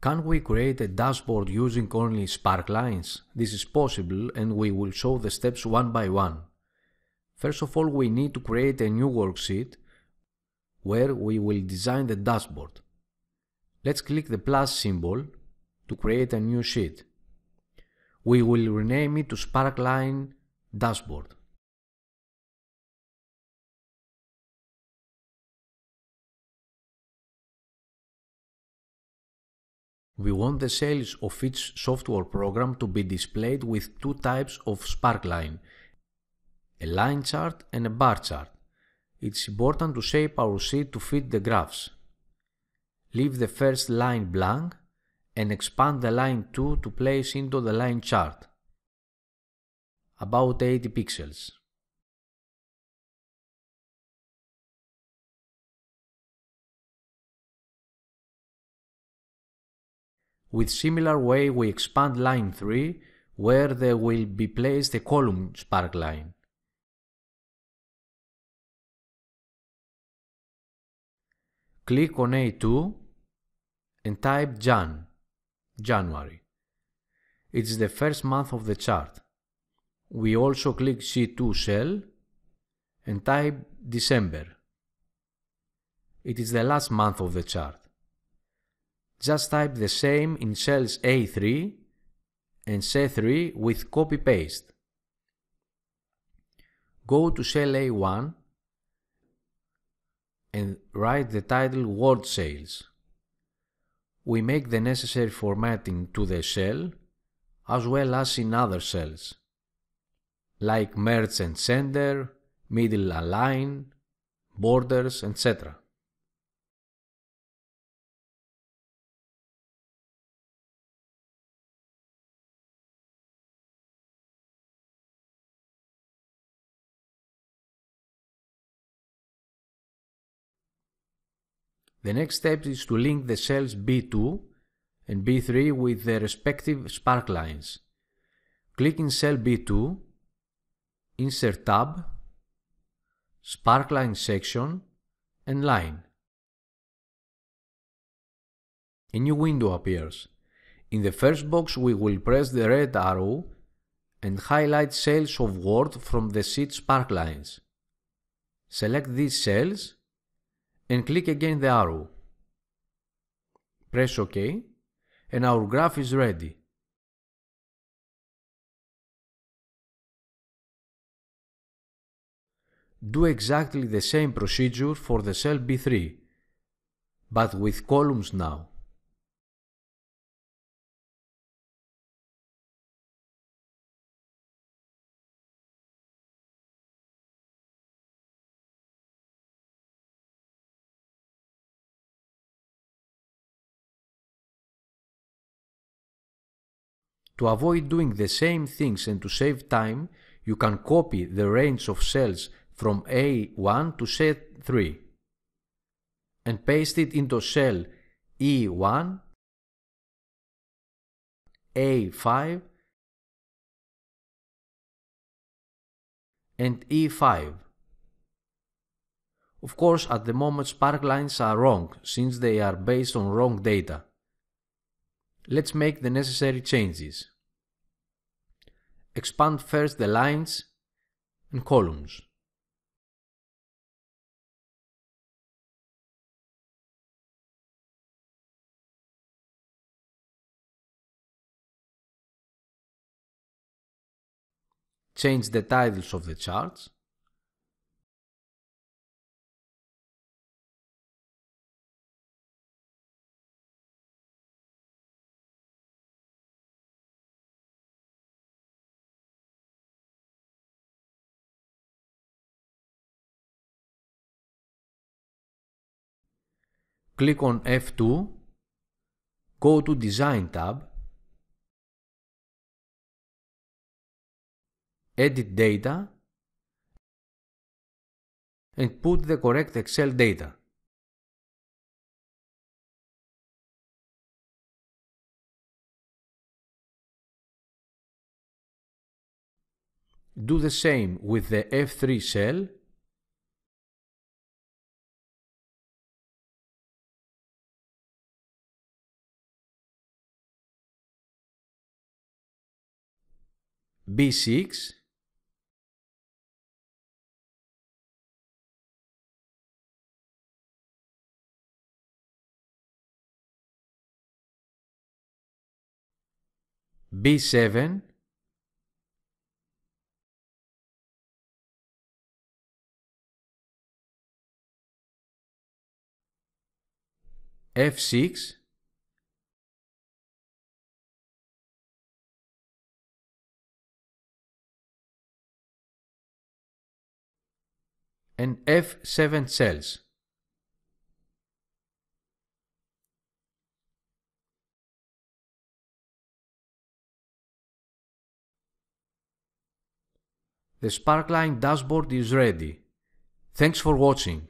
Can we create a dashboard using only sparklines? This is possible and we will show the steps one by one. First of all, we need to create a new worksheet where we will design the dashboard. Let's click the plus symbol to create a new sheet. We will rename it to Sparkline Dashboard. We want the sales of each software program to be displayed with two types of sparkline, a line chart and a bar chart. It's important to shape our sheet to fit the graphs. Leave the first line blank and expand the line 2 to place into the line chart, about 80 pixels. with similar way we expand line 3 where there will be placed the column spark line. Click on A2 and type Jan, January. It's the first month of the chart. We also click C2 cell and type December. It is the last month of the chart. Just type the same in cells A3 and C3 with copy paste. Go to cell A1 and write the title Word Sales. We make the necessary formatting to the cell as well as in other cells like Merchant Sender, Middle Align, Borders, etc. The next step is to link the cells B2 and B3 with the respective spark lines. Click in cell B2, Insert tab, Sparkline section and line. A new window appears. In the first box we will press the red arrow and highlight cells of word from the sheet sparklines. Select these cells and click again the arrow. Press OK and our graph is ready. Do exactly the same procedure for the cell B3, but with columns now. To avoid doing the same things and to save time, you can copy the range of cells from A1 to C3 and paste it into cell E1, A5 and E5. Of course, at the moment sparklines are wrong since they are based on wrong data. Let's make the necessary changes. Expand first the lines and columns. Change the titles of the charts. click on F2, go to Design tab, edit data and put the correct Excel data. Do the same with the F3 cell b six, B 7 f6 and F7 cells. The Sparkline dashboard is ready. Thanks for watching.